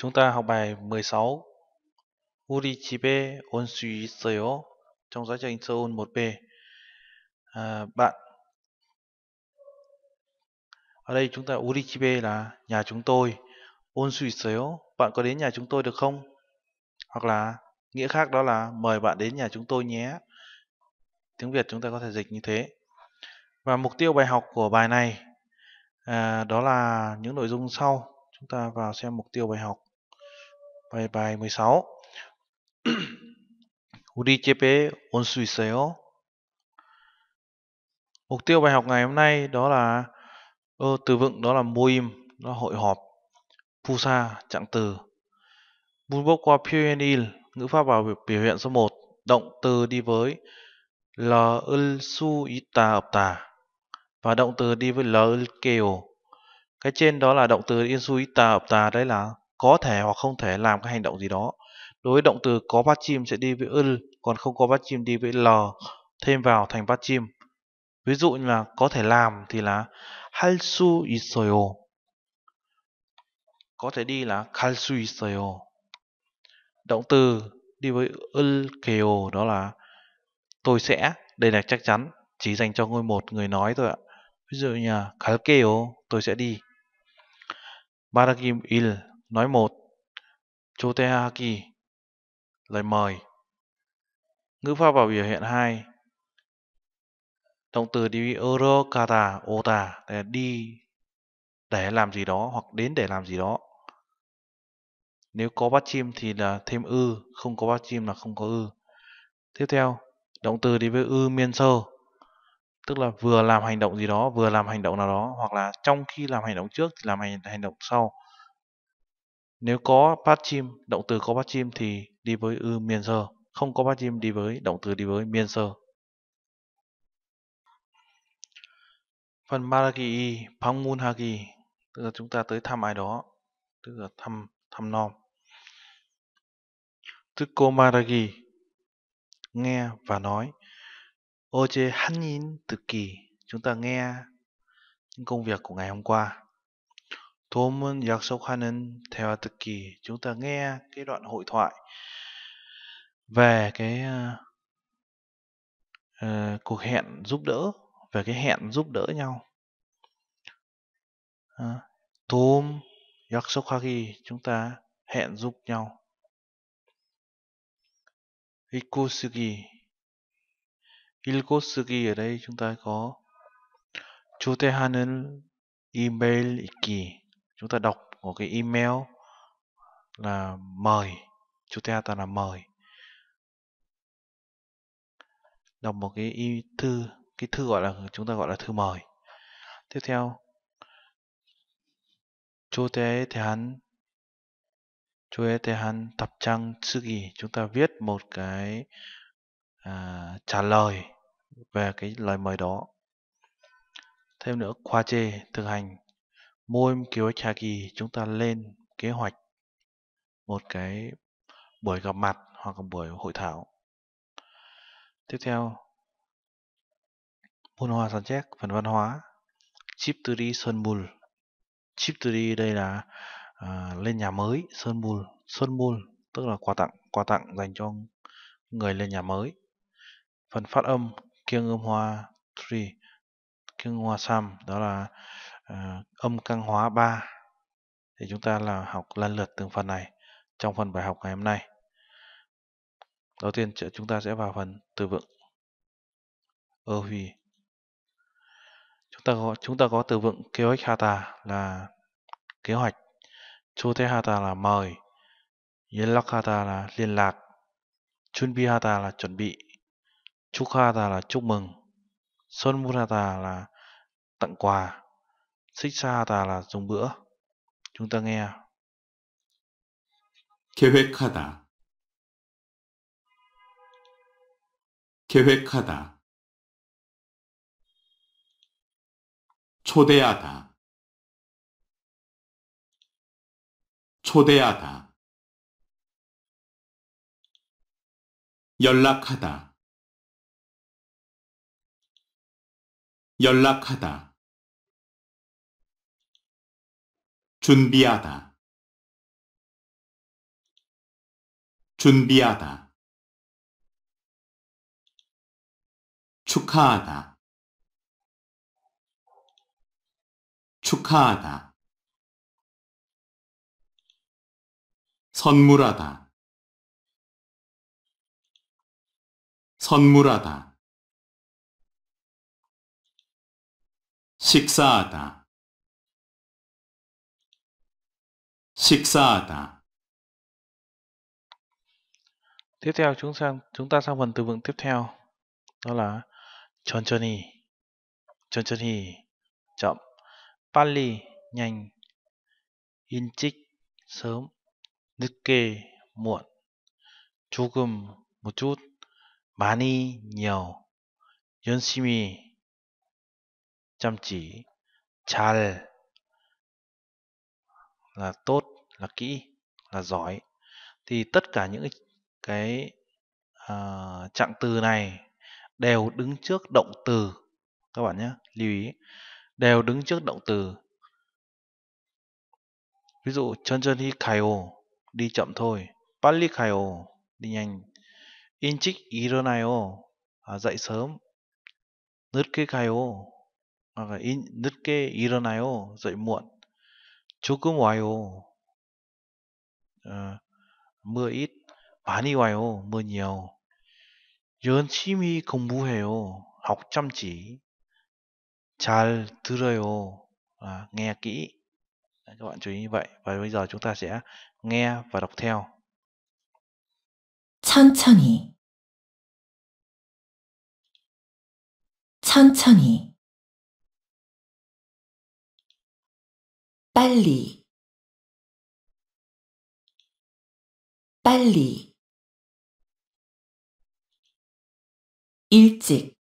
Chúng ta học bài 16 우리 집에 온수 있어요 Trong giáo trình Seoul 1B à, Bạn Ở đây chúng ta 우리 집에 là nhà chúng tôi 온수 있어요 Bạn có đến nhà chúng tôi được không? Hoặc là nghĩa khác đó là mời bạn đến nhà chúng tôi nhé Tiếng Việt chúng ta có thể dịch như thế Và mục tiêu bài học của bài này à, Đó là những nội dung sau Chúng ta vào xem mục tiêu bài học bài 바이 16 우리 집에 온수 있어요? Mục tiêu bài học ngày hôm nay đó là ờ, từ vựng đó là moim, nó hội họp, pusa, trạng từ. Bulbok qua Pyrenil, ngữ pháp vào biểu, biểu hiện số 1, động từ đi với l ul su ita ập tà và động từ đi với l ul keo. Cái trên đó là động từ in su ita ập tà đấy là có thể hoặc không thể làm cái hành động gì đó đối với động từ có chim sẽ đi với -l còn không có chim đi với l thêm vào thành chim ví dụ như là có thể làm thì là 할 수 있어요 có thể đi là 갈수 있어요 động từ đi với 을 kêu đó là tôi sẽ đây là chắc chắn chỉ dành cho ngôi một người nói thôi ạ ví dụ như là 갈게요 tôi sẽ đi 바라김 일 Nói một Chotehaki Lời mời Ngữ pháp vào biểu hiện hai. Động từ đi orokata ota là đi để làm gì đó hoặc đến để làm gì đó. Nếu có bắt chim thì là thêm ư, không có bắt chim là không có ư. Tiếp theo, động từ đi với ư miên sơ tức là vừa làm hành động gì đó vừa làm hành động nào đó hoặc là trong khi làm hành động trước thì làm hành, hành động sau nếu có parchim, động từ có parchim thì đi với ư miền sơ. Không có parchim đi với động từ đi với miền sơ. Phần Maragi, hagi tức là chúng ta tới thăm ai đó, tức là thăm thăm non tức cô maragi nghe và nói. Oje Hanin kỳ chúng ta nghe những công việc của ngày hôm qua. Thôm ơn Yaksokanen theo thực kỳ chúng ta nghe cái đoạn hội thoại về cái uh, cuộc hẹn giúp đỡ về cái hẹn giúp đỡ nhau. Ờ, Thôm Yaksokagi chúng ta hẹn giúp nhau. Ikosugi Ikosugi ở đây chúng ta có Chotehanen email 있기 chúng ta đọc một cái email là mời chúng ta ta là mời đọc một cái thư cái thư gọi là chúng ta gọi là thư mời tiếp theo 조대에 대한 tập trang 답장 쓰기 chúng ta viết một cái à, trả lời về cái lời mời đó thêm nữa khoa chê thực hành Moim Kiyosaki chúng ta lên kế hoạch một cái buổi gặp mặt hoặc là buổi hội thảo. Tiếp theo, môn hòa sản chép phần văn hóa chip đi sơn chip Sonbul. đi đây là à, lên nhà mới sơn sơn Sonbul tức là quà tặng, quà tặng dành cho người lên nhà mới. Phần phát âm kiêng âm hoa 3 kiêng hoa sam đó là à, âm căn hóa 3 thì chúng ta là học lần lượt từng phần này trong phần bài học ngày hôm nay. Đầu tiên chúng ta sẽ vào phần từ vựng ơ huy. Chúng ta có chúng ta có từ vựng kế hoạch hata là kế hoạch, chote hata là mời, yenlak hata là liên lạc, chunbi hata là chuẩn bị, chúc hata là chúc mừng, sonmurata là tặng quà, xích xa ta là dùng bữa. Chúng ta nghe. 계획하다 계획하다 초대하다 초대하다 연락하다 연락하다 준비하다 준비하다 축하하다 축하하다 선물하다 선물하다 식사하다 Shiksata Tiếp theo chúng sang chúng ta sang phần từ vựng tiếp theo đó là 천천히 천천히 chậm 빨리 nhanh 일찍 sớm 늦게 muộn 조금 một chút 많이 nhiều 열심히 chăm chỉ 잘 là tốt là kỹ là giỏi thì tất cả những cái uh, trạng từ này đều đứng trước động từ các bạn nhé lưu ý đều đứng trước động từ ví dụ chân chân hi kayo đi chậm thôi pali kayo đi nhanh inchik ironayo à, dậy sớm 늦게 kayo à, in, nứt kê 일어나요 dậy muộn 조금 와요. 어, 뭐잇 많이 와요. 뭐니요. 열심히 공부해요. học chăm chỉ. 잘 들어요. À, nghe kỹ. Đấy, các bạn chú ý như vậy. Và bây giờ chúng ta sẽ nghe và đọc theo. 천천히 천천히 빨리 빨리 일찍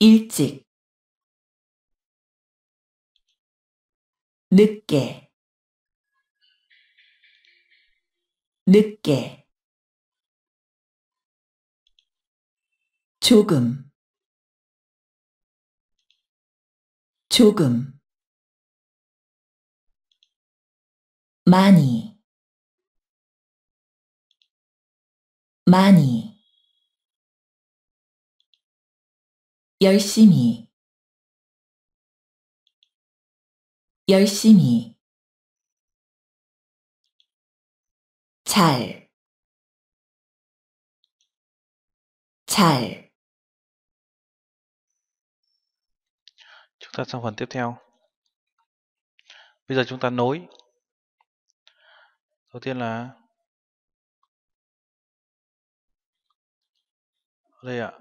일찍 늦게 늦게 조금 조금 많이 많이 열심히 열심히 잘, 잘. ta sang phần tiếp theo bây giờ chúng ta nối đầu tiên là đây ạ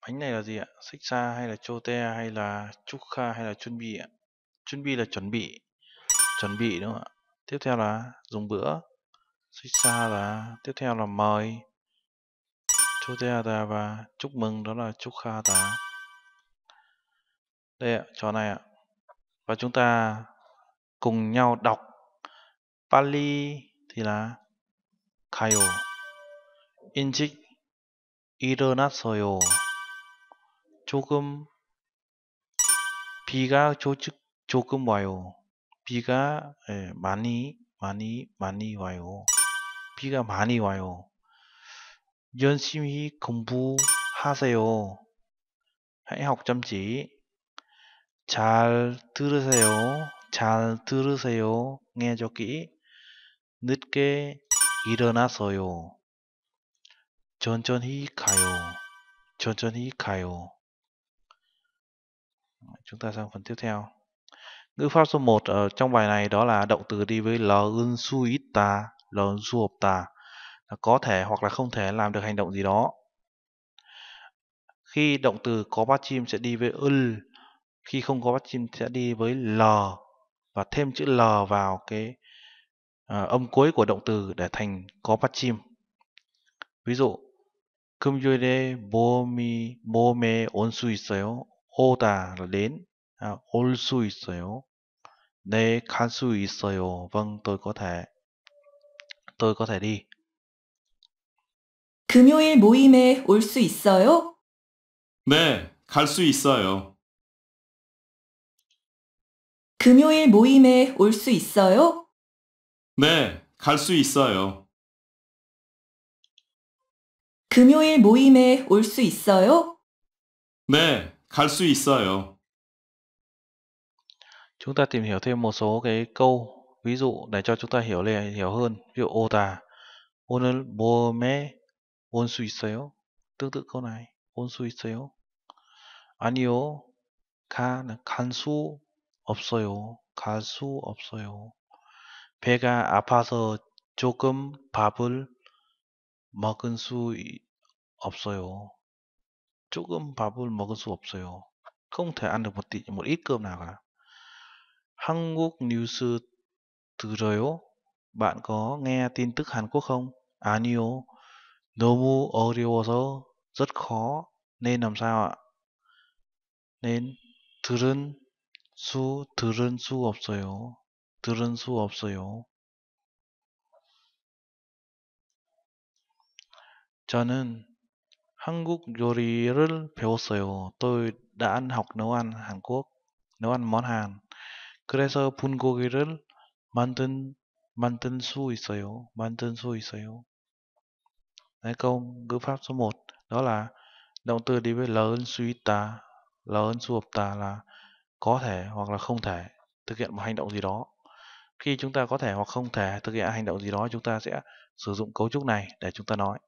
bánh này là gì ạ xích xa hay là chote hay là chúc kha hay là chuẩn bị ạ chuẩn bị là chuẩn bị chuẩn bị đúng không ạ tiếp theo là dùng bữa xích xa là tiếp theo là mời chote là và chúc mừng đó là chúc kha là đây ạ, trò này ạ và chúng ta cùng nhau đọc Pali thì là 가요 일찍 일어났어요 조금 비가 조직 조금 와요 비가 예, 많이 많이 많이 와요 비가 많이 와요 열심히 공부하세요 hãy học chăm chỉ 잘 들으세요. 잘 들으세요. 저기 늦게 일어나서요. 천천히 가요. 천천히 가요. Chúng ta sang phần tiếp theo. Ngữ pháp số 1 ở ờ, trong bài này đó là động từ đi với lơn suita, lơn suopta. Là có thể hoặc là không thể làm được hành động gì đó. Khi động từ có bát chim sẽ đi với ul khi không có vaccine sẽ đi với l và thêm chữ l vào cái à, âm cuối của động từ để thành có bắt chim ví dụ 금요일에 몸이 몸에 올 수 있어요 오다 là đến à, 올수 있어요 네, 갈 수 있어요. Vâng, tôi có thể. Tôi có thể đi. 금요일 모임에 올 수 있어요? 네, 갈 수 있어요. 금요일 모임에 올 수 있어요? 네, 갈 수 있어요. 금요일 모임에 올 수 있어요? 네, 갈 수 있어요. Chúng ta tìm hiểu thêm một số cái câu ví dụ để cho chúng ta hiểu lên hiểu hơn. Ví dụ 오다, 오늘 모임에 올 수 있어요? Tương tự câu này, 올수 있어요? 아니요, 가, 간수 없어요. 갈 수 없어요. 배가 아파서 조금 밥을 먹은 수 없어요. 조금 밥을 먹을 수 없어요. không thể ăn được một tí một ít cơm nào cả. 한국 뉴스 들어요? Bạn có nghe tin tức Hàn Quốc không? 아니요. 너무 어려워서 rất khó nên làm sao ạ? Nên 들은 수 들은 수 없어요. 들은 수 없어요. 저는 한국 요리를 배웠어요. Tôi đã ăn học nấu ăn Hàn Quốc, nấu ăn món Hàn. 그래서 분고기를 만든 만든 수 있어요. 만든 수 있어요. Đấy câu ngữ pháp số 1 đó là động từ đi với lớn suy tả, lớn su hợp tả là có thể hoặc là không thể thực hiện một hành động gì đó khi chúng ta có thể hoặc không thể thực hiện hành động gì đó chúng ta sẽ sử dụng cấu trúc này để chúng ta nói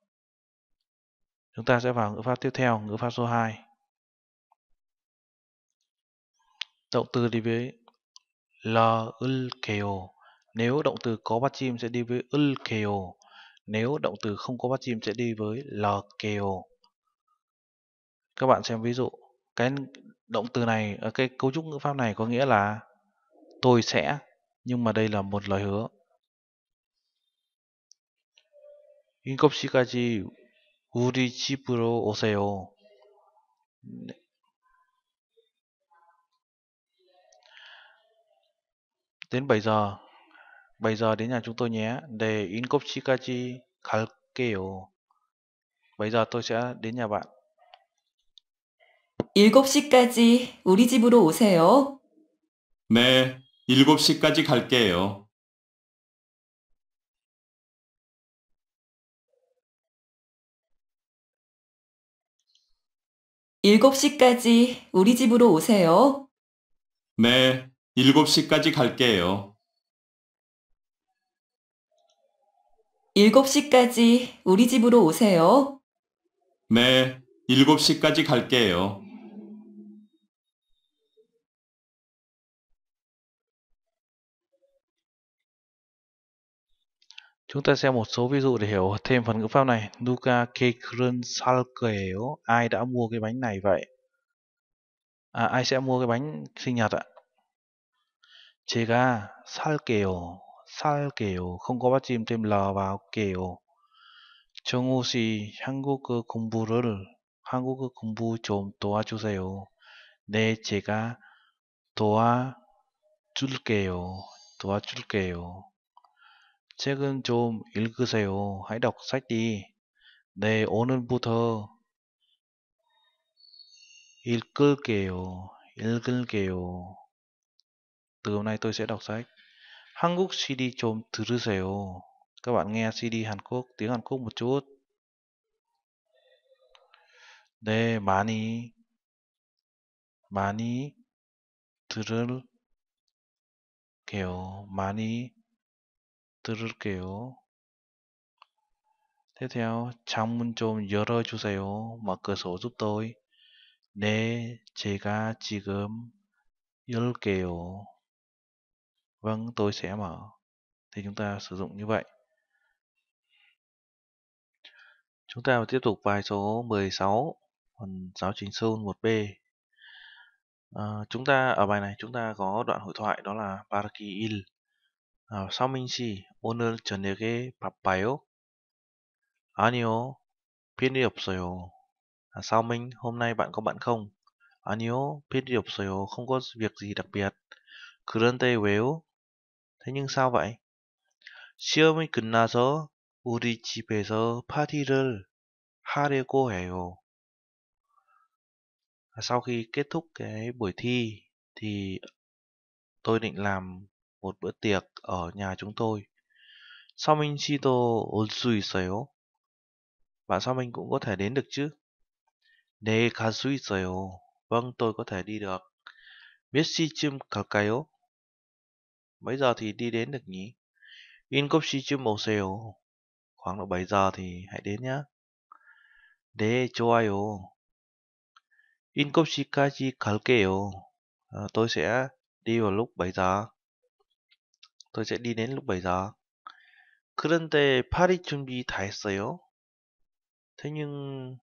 chúng ta sẽ vào ngữ pháp tiếp theo ngữ pháp số 2 động từ đi với l ul keo nếu động từ có bắt chim sẽ đi với ul keo nếu động từ không có bắt chim sẽ đi với l keo các bạn xem ví dụ cái động từ này ở ờ, cái cấu trúc ngữ pháp này có nghĩa là tôi sẽ nhưng mà đây là một lời hứa 인겁시까지 우리 집으로 오세요. Đến 7 giờ. 7 giờ đến nhà chúng tôi nhé. để 인겁시까지 kalkeo. 7 giờ tôi sẽ đến nhà bạn. 7시까지 우리 집으로 오세요. 네, 7시까지 갈게요. 일 시까지 우리 집으로 오세요. 네, 일 시까지 갈게요. 일 시까지 우리 집으로 오세요. 네, 일 시까지 갈게요. Chúng ta xem một số ví dụ để hiểu thêm phần ngữ pháp này. Nuka kekrun salkeo. Ai đã mua cái bánh này vậy? À, ai sẽ mua cái bánh sinh nhật ạ? 제가 살게요. 살게요. không có bắt 받침 thêm l vào kiểu. 정우 씨 한국어 공부를 한국어 공부 좀 도와주세요. 네, 제가 도와줄게요. 도와줄게요. 책은 좀 읽으세요. Hãy đọc sách đi. 네, 오늘부터 읽을게요. 읽을게요. Từ hôm nay tôi sẽ đọc sách. 한국 CD 좀 들으세요. Các bạn nghe CD Hàn Quốc, tiếng Hàn Quốc một chút. 네, 많이 많이 들을게요. 많이 들을게요. tiếp 창문 좀 열어주세요. 밖에서 어둡더이. 네, 제가 지금 열게요. Vâng, tôi sẽ mở. Thì chúng ta sử dụng như vậy. Chúng ta tiếp tục bài số 16, phần giáo trình Seoul 1B. À, chúng ta ở bài này chúng ta có đoạn hội thoại đó là Park Il 아, 서민씨, 오늘 저녁에 바빠요? 아니요, 필요 없어요. À, hôm nay bạn có bận không? 아니요, 필요 없어요. Không có việc gì đặc biệt. 그런데 왜요? Thế nhưng sao vậy? 시험이 끝나서 우리 집에서 파티를 하려고 해요. À, sau khi kết thúc cái buổi thi thì tôi định làm một bữa tiệc ở nhà chúng tôi. Sao chi Sominchito ozuiseyo. Bạn sao mình cũng có thể đến được chứ? Ne kazuiseyo. Vâng, tôi có thể đi được. Biết chim Mishichim kakayo. Mấy giờ thì đi đến được nhỉ? In Inkopshichim oseo. Khoảng độ 7 giờ thì hãy đến nhé. De choayo. Inkopshikaji kalkeyo. À, tôi sẽ đi vào lúc 7 giờ tôi sẽ đi đến lúc 7 giờ. 그런데 파리 준비 다 했어요? Thế nhưng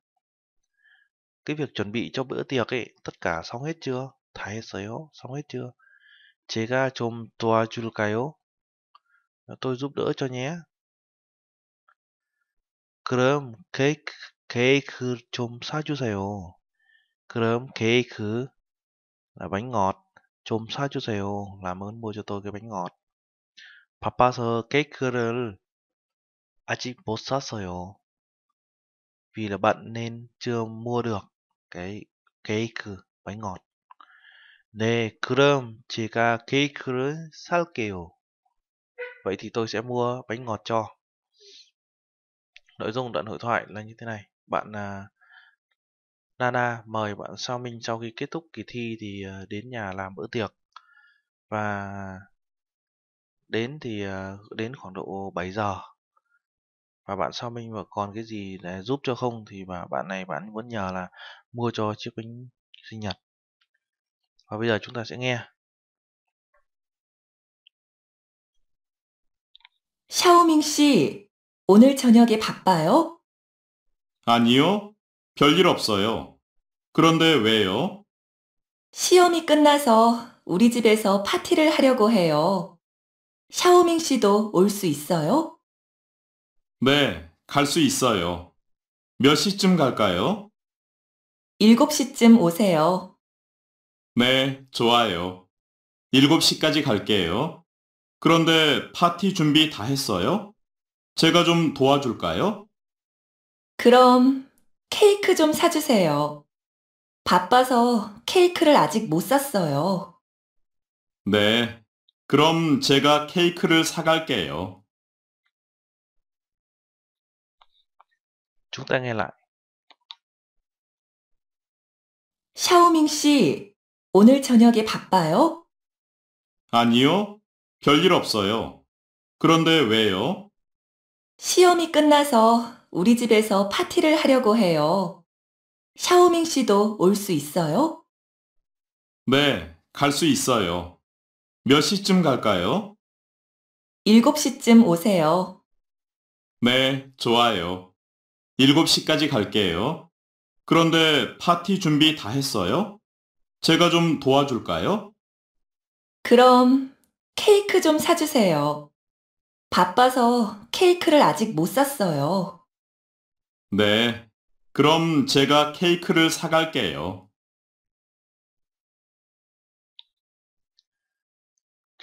cái việc chuẩn bị cho bữa tiệc ấy tất cả xong hết chưa? 다 했어요? Xong hết chưa? 제가 좀 도와줄까요? Tôi giúp đỡ cho nhé. 그럼 케이크 케이크 좀 사주세요. 그럼 케이크 là bánh ngọt. 좀 sao cho sèo, làm ơn mua cho tôi cái bánh ngọt. 바빠서 케이크를 아직 못 샀어요. Vì là bận nên chưa mua được cái cake bánh ngọt. 네, 그럼 제가 케이크를 살게요. Vậy thì tôi sẽ mua bánh ngọt cho. Nội dung đoạn hội thoại là như thế này. Bạn uh, Nana mời bạn Sao Minh sau khi kết thúc kỳ thi thì à, đến nhà làm bữa tiệc. Và đến thì đến khoảng độ 7 giờ và bạn sao minh mà còn cái gì để giúp cho không thì mà bạn này bạn vẫn nhờ là mua cho chiếc bánh sinh nhật và bây giờ chúng ta sẽ nghe 샤오밍 씨, 오늘 저녁에 바빠요? 아니요, 별일 없어요. 그런데 왜요? 시험이 끝나서 우리 집에서 파티를 하려고 해요. 샤오밍 씨도 올 수 있어요? 네, 갈 수 있어요. 몇 시쯤 갈까요? 7시쯤 오세요. 네, 좋아요. 7시까지 갈게요. 그런데 파티 준비 다 했어요? 제가 좀 도와줄까요? 그럼 케이크 좀 사주세요. 바빠서 케이크를 아직 못 샀어요. 네, 그럼 제가 케이크를 사갈게요. Chúng 샤오밍 씨, 오늘 저녁에 바빠요? 아니요, 별일 없어요. 그런데 왜요? 시험이 끝나서 우리 집에서 파티를 하려고 해요. 샤오밍 씨도 올 수 있어요? 네, 갈 수 있어요. 몇 시쯤 갈까요? 7시쯤 오세요. 네, 좋아요. 7시까지 갈게요. 그런데 파티 준비 다 했어요? 제가 좀 도와줄까요? 그럼 케이크 좀 사주세요. 바빠서 케이크를 아직 못 샀어요. 네, 그럼 제가 케이크를 사갈게요.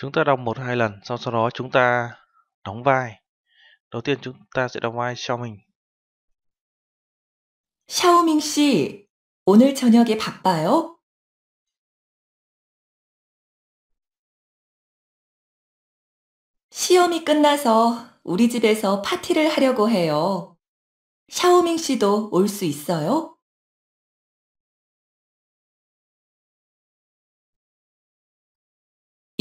chúng ta đọc một hai lần sau sau đó chúng ta đóng vai đầu tiên chúng ta sẽ đóng vai Xiaoming 샤오밍 씨, 오늘 저녁에 바빠요? 시험이 끝나서 우리 집에서 파티를 하려고 해요. 샤오밍 씨도 올 수 있어요?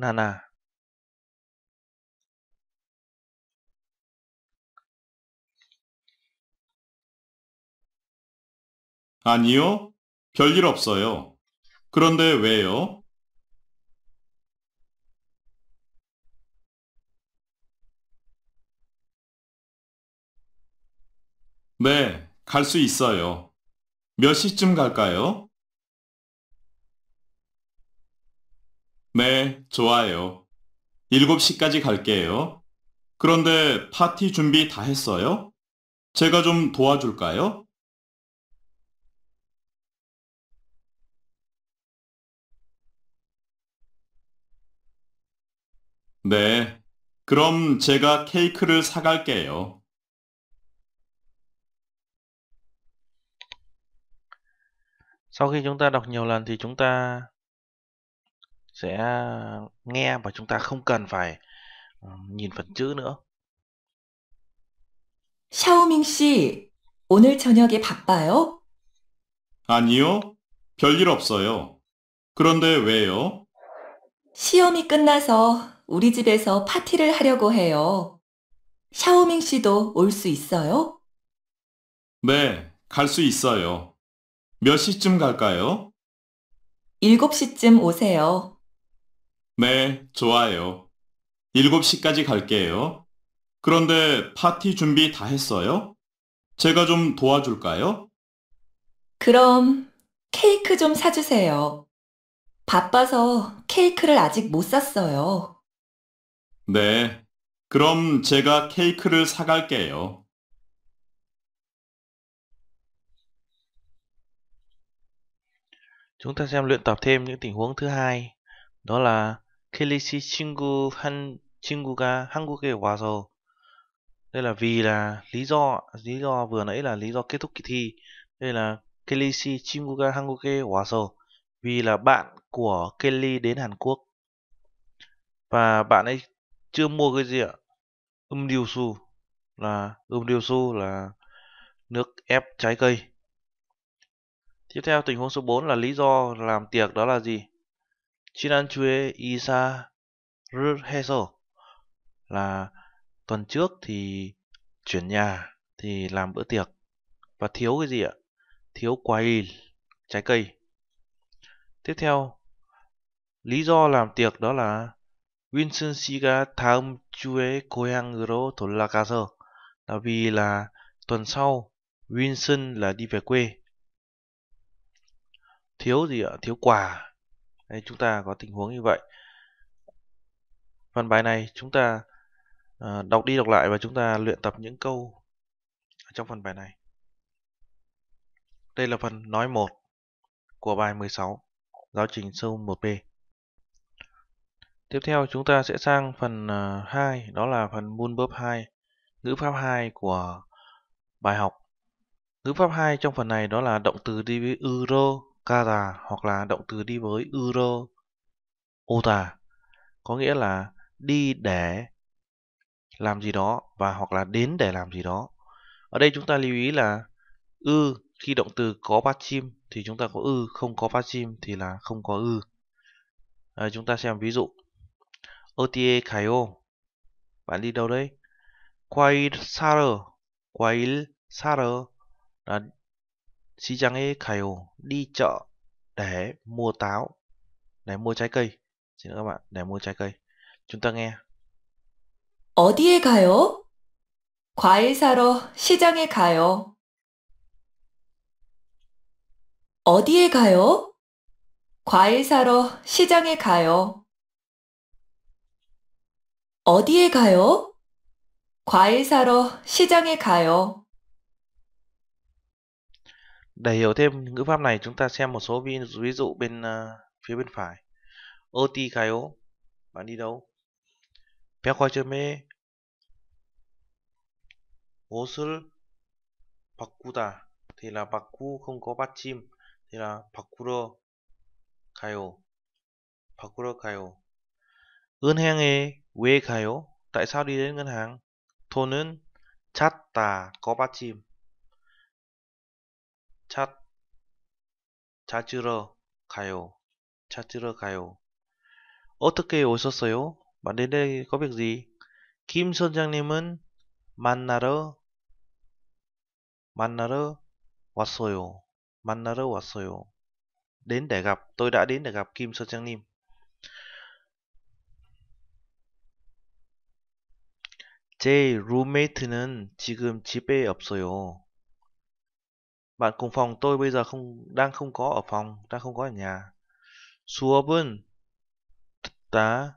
나나 아니요, 별일 없어요. 그런데 왜요? 네, 갈 수 있어요. 몇 시쯤 갈까요? 네, 좋아요. 7시까지 갈게요. 그런데 파티 준비 다 했어요? 제가 좀 도와줄까요? 네, 그럼 제가 케이크를 사갈게요. Sau khi chúng ta đọc nhiều lần thì chúng ta sẽ nghe và chúng ta không cần phải nhìn phần chữ nữa. 샤오밍 씨, 오늘 저녁에 바빠요? 아니요, 별일 없어요. 그런데 왜요? 시험이 끝나서 우리 집에서 파티를 하려고 해요. 샤오밍 씨도 올 수 있어요? 네, 갈 수 있어요. 몇 시쯤 갈까요? 7시쯤 오세요. 네, 좋아요. 7시까지 갈게요. 그런데 파티 준비 다 했어요? 제가 좀 도와줄까요? 그럼 케이크 좀 사주세요. 바빠서 케이크를 아직 못 샀어요. 네, 그럼 제가 케이크를 사갈게요. Chúng ta xem luyện t Kelly 켈리시 친구 한 친구가 한국에 와서 đây là vì là lý do lý do vừa nãy là lý do kết thúc kỳ thi đây là Kelly Kelishi Chimuga Hanguke Waso vì là bạn của Kelly đến Hàn Quốc và bạn ấy chưa mua cái gì ạ um điều su là um điều su là nước ép trái cây tiếp theo tình huống số 4 là lý do làm tiệc đó là gì 지난주에 이사를 해서 là tuần trước thì chuyển nhà thì làm bữa tiệc và thiếu cái gì ạ? Thiếu quay trái cây. Tiếp theo, lý do làm tiệc đó là Winston 씨가 다음 주에 고향으로 돌아가서 là vì là tuần sau Winston là đi về quê. Thiếu gì ạ? Thiếu quà đây chúng ta có tình huống như vậy Phần bài này chúng ta uh, đọc đi đọc lại và chúng ta luyện tập những câu trong phần bài này đây là phần nói 1 của bài 16 giáo trình sâu 1B tiếp theo chúng ta sẽ sang phần uh, đó là phần Moonbub 2 ngữ pháp 2 của bài học ngữ pháp 2 trong phần này đó là động từ đi với euro Kara hoặc là động từ đi với Uro Ota có nghĩa là đi để làm gì đó và hoặc là đến để làm gì đó. Ở đây chúng ta lưu ý là ư khi động từ có ba chim thì chúng ta có ư, không có ba chim thì là không có ư. À, chúng ta xem ví dụ. OTA Kaio. Bạn đi đâu đấy? Quay Sara, quay Sara. 시장에 가요. đi chợ để mua táo. Để mua trái cây. Xin lỗi các bạn, để mua trái cây. Chúng ta nghe. 어디에 가요? 과일 사러 시장에 가요. 어디에 가요? 과일 사러 시장에 가요. 어디에 가요? 과일 사러 시장에 가요. Để hiểu thêm ngữ pháp này chúng ta xem một số ví, dụ bên uh, phía bên phải. Oti kayo. Bạn đi đâu? 백화점에 옷을 바꾸다. thì là 바꾸 không có chim. thì là 바꾸러 가요. 바꾸러 가요. 은행에 왜 가요? Tại sao đi đến ngân hàng? Thôn 돈은 찾다 có chim. 찾, 찾으러 가요. 찾으러 가요. 어떻게 오셨어요? 만일에 고백지. 김 선장님은 만나러, 만나러 왔어요. 만나러 왔어요. đ ế 갑 để 아린 p 갑김 i 장님제 룸메이트는 지금 집에 없어요. Bạn cùng phòng tôi bây giờ không đang không có ở phòng, đang không có ở nhà. 수업은 듣다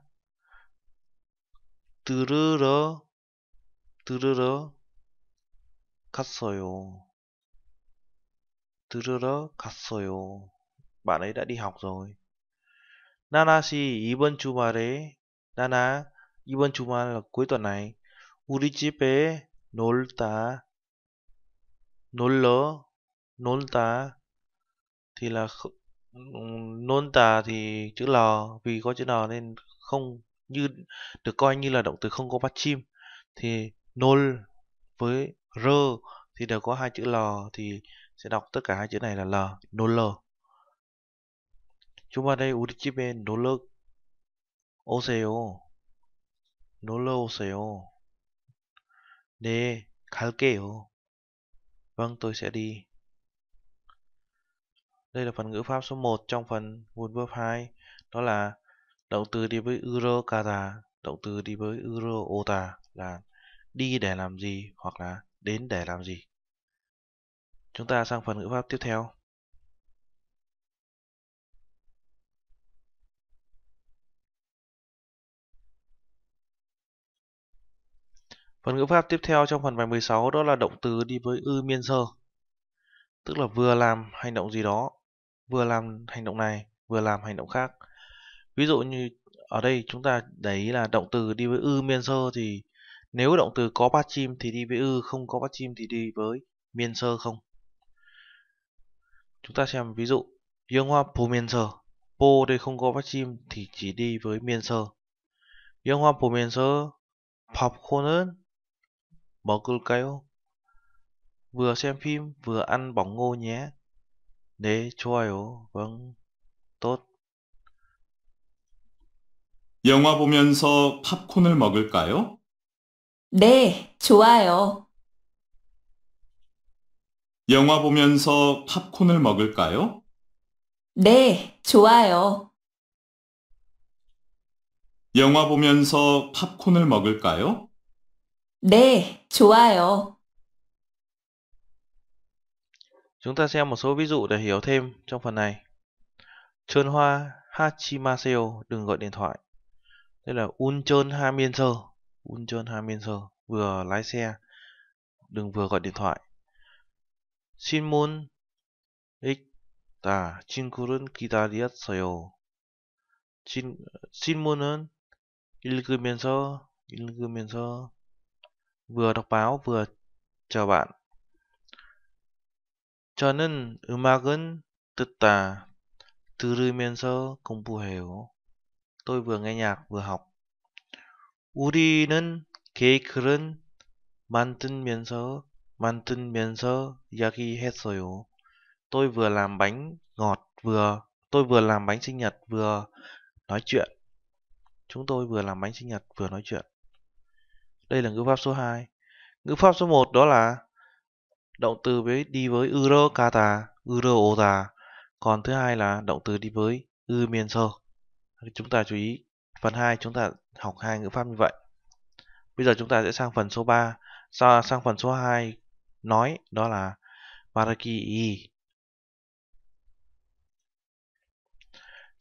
들으러 들으러 갔어요. 들으러 갔어요. Bạn ấy đã đi học rồi. Nana 씨 이번 주말에 Nana 이번 주말 là cuối tuần này. 우리 집에 놀다 놀러 nôn tá thì là nôn tà thì chữ lò vì có chữ lò nên không như được coi như là động từ không có bắt chim thì nôn với rơ thì đều có hai chữ lò thì sẽ đọc tất cả hai chữ này là lò nôn lờ chúng ta đây 우리 집에 놀러 오세요 놀러 오세요 네 갈게요 vâng tôi sẽ đi đây là phần ngữ pháp số 1 trong phần Woodverb 2, đó là động từ đi với uro kata, động từ đi với uro ota là đi để làm gì hoặc là đến để làm gì. Chúng ta sang phần ngữ pháp tiếp theo. Phần ngữ pháp tiếp theo trong phần bài 16 đó là động từ đi với ư miên sơ. Tức là vừa làm hành động gì đó vừa làm hành động này vừa làm hành động khác ví dụ như ở đây chúng ta để ý là động từ đi với ư miên sơ thì nếu động từ có bát chim thì đi với ư không có bát chim thì đi với miên sơ không chúng ta xem ví dụ dương hoa phù miên sơ po đây không có bát chim thì chỉ đi với miên sơ dương hoa phù miên sơ pop khôn bỏ cơm vừa xem phim vừa ăn bỏng ngô nhé 네, 좋아요. 왕, 떏. 영화 보면서 팝콘을 먹을까요? 네, 좋아요. 영화 보면서 팝콘을 먹을까요? 네, 좋아요. 영화 보면서 팝콘을 먹을까요? 네, 좋아요. Chúng ta xem một số ví dụ để hiểu thêm trong phần này. Chơn hoa Hachimaseo đừng gọi điện thoại. Đây là Unchon Haminser. Unchon Haminser vừa lái xe đừng vừa gọi điện thoại. Shinmun Ikta 친구는 기다렸어요. 신, 신문은 읽으면서 읽으면서 vừa đọc báo vừa chờ bạn. 저는 음악은 듣다 들으면서 공부해요. Tôi vừa nghe nhạc vừa học. 우리는 계획을 만들면서 만들면서 이야기했어요. Tôi vừa làm bánh ngọt vừa tôi vừa làm bánh sinh nhật vừa nói chuyện. Chúng tôi vừa làm bánh sinh nhật vừa nói chuyện. Đây là ngữ pháp số 2. Ngữ pháp số 1 đó là động từ với đi với euro kata euro ota còn thứ hai là động từ đi với ư miên chúng ta chú ý phần 2 chúng ta học hai ngữ pháp như vậy bây giờ chúng ta sẽ sang phần số 3 sang, sang phần số 2 nói đó là maraki i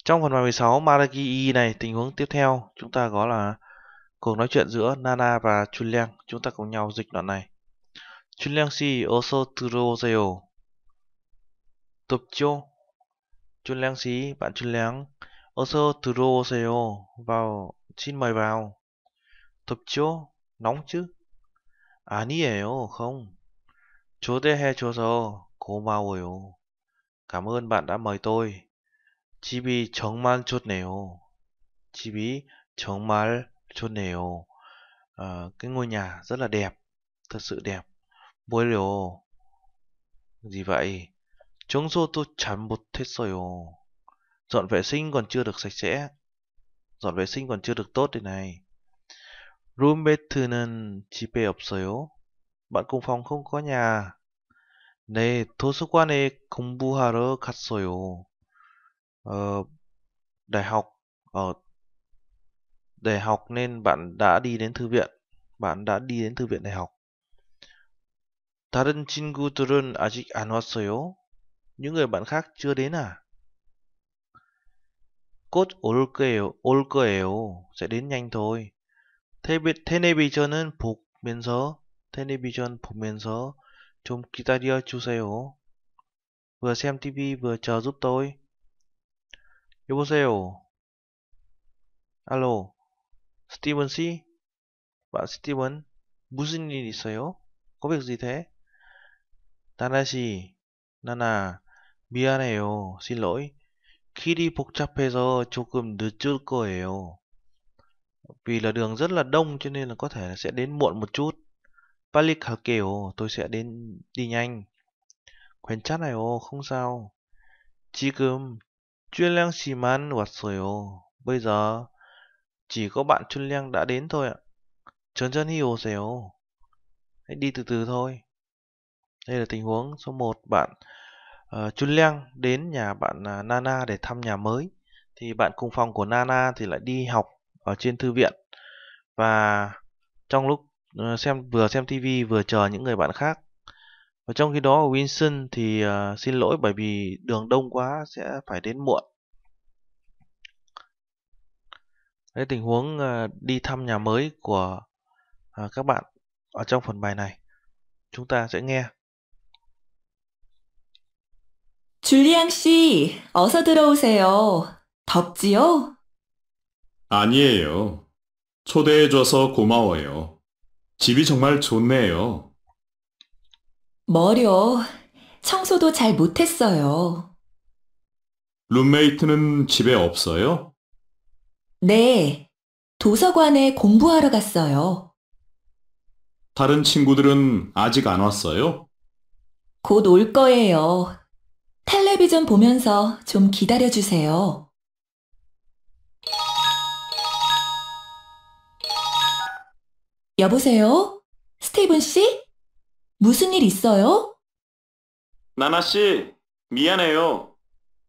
trong phần bài 16 maraki i này tình huống tiếp theo chúng ta có là cuộc nói chuyện giữa Nana và Julian chúng ta cùng nhau dịch đoạn này 준량 씨, 어서 들어오세요. 덥죠? 준량 씨, bạn 준량, 어서 들어오세요. vào, xin mời vào. 덥죠? nóng chứ? 아니에요, không. 초대해 줘서 고마워요. Cảm ơn bạn đã mời tôi. 집이 정말 좋네요. 집이 정말 좋네요. À, cái ngôi nhà rất là đẹp, thật sự đẹp. 뭐예요? gì 청소 또 잘못했어요. Dọn vệ sinh còn chưa được sạch sẽ. Dọn vệ sinh còn chưa được tốt thế này. 룸메트는 집에 없어요. Bạn cùng phòng không có nhà. 네, 도서관에 공부하러 갔어요. Ờ, đại học ở đại học nên bạn đã đi đến thư viện. Bạn đã đi đến thư viện đại học. 다른 친구들은 아직 안 왔어요? Những người bạn khác chưa đến à? 곧 올거요올 거예요. sẽ đến nhanh thôi. 텔레비전은 보면서 텔레비전 보면서 좀 기다려 주세요. vừa xem TV vừa chờ giúp tôi. 여보세요. 알로. 스티븐 씨? 마 스티븐 무슨 일 있어요? 고백 gì thế? 다나시, 나나, 미안해요. 실로이. 길이 복잡해서 조금 늦을 거예요. Vì là đường rất là đông cho nên là có thể là sẽ đến muộn một chút. Pali 갈게요. Tôi sẽ đến đi nhanh. 괜찮아요. Không sao. 지금 Chuyên 씨만 왔어요. Bây giờ chỉ có bạn Chuyên đã đến thôi ạ. 천천히 오세요. Hãy đi từ từ thôi. Đây là tình huống số 1 bạn ờ, uh, Leng đến nhà bạn uh, Nana để thăm nhà mới. Thì bạn cùng phòng của Nana thì lại đi học ở trên thư viện. Và trong lúc uh, xem vừa xem TV vừa chờ những người bạn khác. Và trong khi đó ở Winston thì uh, xin lỗi bởi vì đường đông quá sẽ phải đến muộn. Đấy tình huống uh, đi thăm nhà mới của uh, các bạn ở trong phần bài này. Chúng ta sẽ nghe 줄리앙 씨, 어서 들어오세요. 덥지요? 아니에요. 초대해줘서 고마워요. 집이 정말 좋네요. 머려. 청소도 잘 못했어요. 룸메이트는 집에 없어요? 네. 도서관에 공부하러 갔어요. 다른 친구들은 아직 안 왔어요? 곧 올 거예요. 텔레비전 보면서 좀 기다려주세요. 여보세요? 스티븐 씨? 무슨 일 있어요? 나나 씨, 미안해요.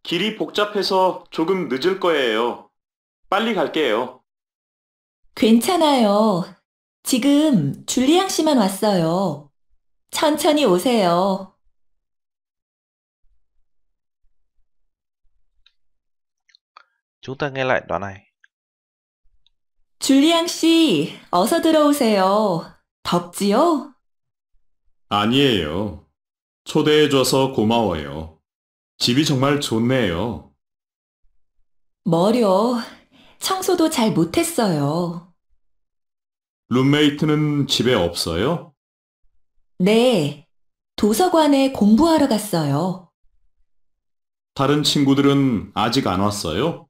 길이 복잡해서 조금 늦을 거예요. 빨리 갈게요. 괜찮아요. 지금 줄리앙 씨만 왔어요. 천천히 오세요. Chúng ta nghe lại đoạn này. 줄리안 씨, 어서 들어오세요. 덥지요? 아니에요. 초대해줘서 고마워요. 집이 정말 좋네요. 머려. 청소도 잘 못했어요. 룸메이트는 집에 없어요? 네. 도서관에 공부하러 갔어요. 다른 친구들은 아직 안 왔어요?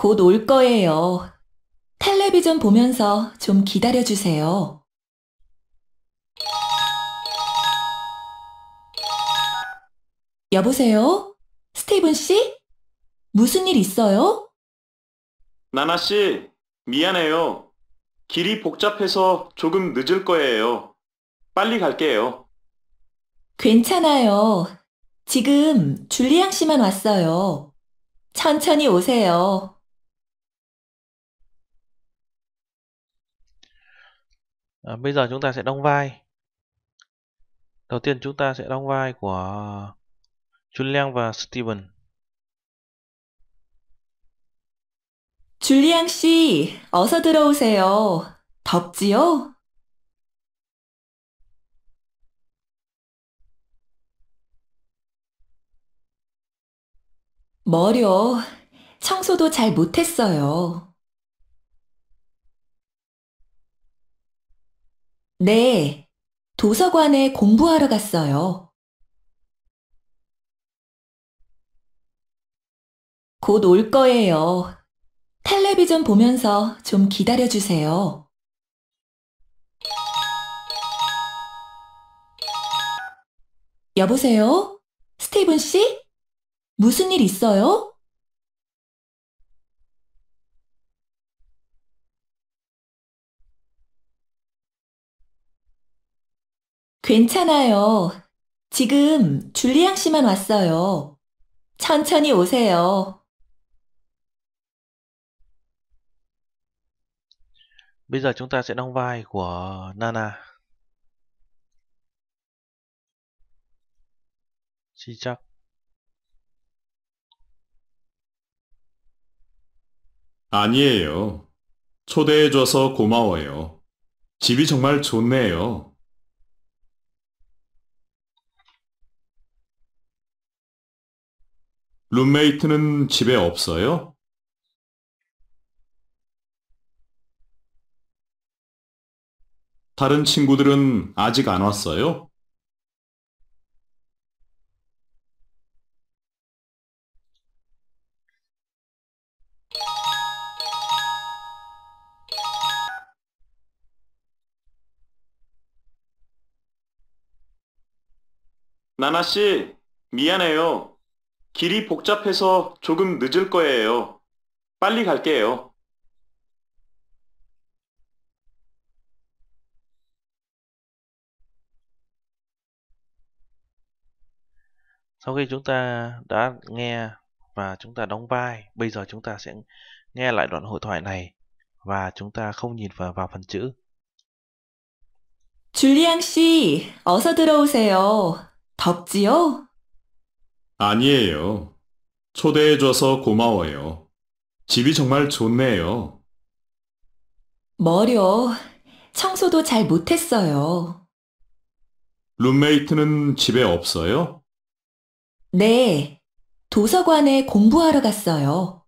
곧올 거예요. 텔레비전 보면서 좀 기다려주세요. 여보세요? 스티븐 씨? 무슨 일 있어요? 나나 씨, 미안해요. 길이 복잡해서 조금 늦을 거예요. 빨리 갈게요. 괜찮아요. 지금 줄리앙 씨만 왔어요. 천천히 오세요. à, bây giờ chúng ta sẽ đóng vai đầu tiên chúng ta sẽ đóng vai của Julian và Steven 줄리앙 씨, 어서 들어오세요. 덥지요? 머려. 청소도 잘 못했어요. 네, 도서관에 공부하러 갔어요. 곧 올 거예요. 텔레비전 보면서 좀 기다려주세요. 여보세요? 스티븐 씨? 무슨 일 있어요? 괜찮아요. 지금 줄리앙 씨만 왔어요. 천천히 오세요. b giờ chúng ta sẽ đóng vai của Nana. 시작. 아니에요. 초대해줘서 고마워요. 집이 정말 좋네요. 룸메이트는 집에 없어요? 다른 친구들은 아직 안 왔어요? 나나씨, 미안해요. 길이 복잡해서 조금 늦을 거예요. 빨리 갈게요. Sau khi chúng ta đã nghe và chúng ta đóng vai, bây giờ chúng ta sẽ nghe lại đoạn hội thoại này và chúng ta không nhìn vào, vào phần chữ. 줄리앙 씨, 어서 들어오세요. 덥지요? 아니에요. 초대해줘서 고마워요. 집이 정말 좋네요. 머려. 청소도 잘 못했어요. 룸메이트는 집에 없어요? 네. 도서관에 공부하러 갔어요.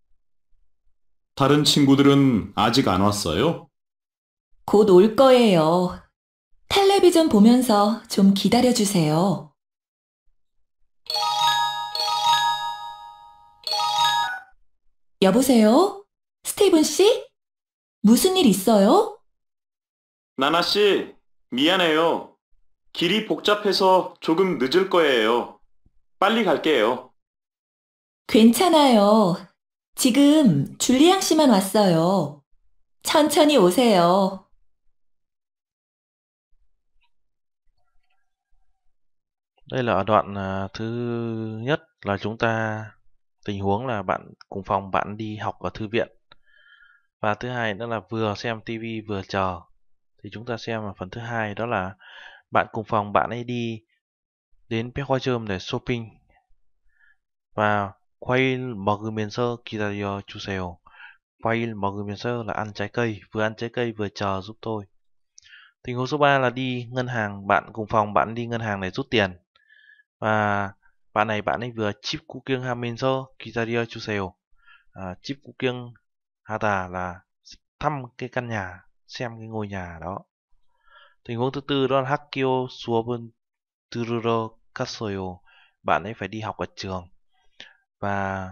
다른 친구들은 아직 안 왔어요? 곧 올 거예요. 텔레비전 보면서 좀 기다려주세요. 여보세요? 스테이븐 씨? 무슨 일 있어요? 나나 씨, 미안해요. 길이 복잡해서 조금 늦을 거예요. 빨리 갈게요. 괜찮아요. 지금 줄리앙 씨만 왔어요. 천천히 오세요. đ là đoạn thứ nhất là chúng ta tình huống là bạn cùng phòng bạn đi học ở thư viện và thứ hai đó là vừa xem tivi vừa chờ thì chúng ta xem phần thứ hai đó là bạn cùng phòng bạn ấy đi đến Pequajum để shopping và quay 먹으면서 기다려 chuseo quay 먹으면서 là ăn trái cây, vừa ăn trái cây vừa chờ giúp tôi. Tình huống số 3 là đi ngân hàng, bạn cùng phòng bạn đi ngân hàng để rút tiền. Và bạn này bạn ấy vừa chip kiêng kukieng hamenzo kizaria chuseo à, chip kukieng hata là thăm cái căn nhà xem cái ngôi nhà đó tình huống thứ tư đó là hakio suobun tururo kasoyo bạn ấy phải đi học ở trường và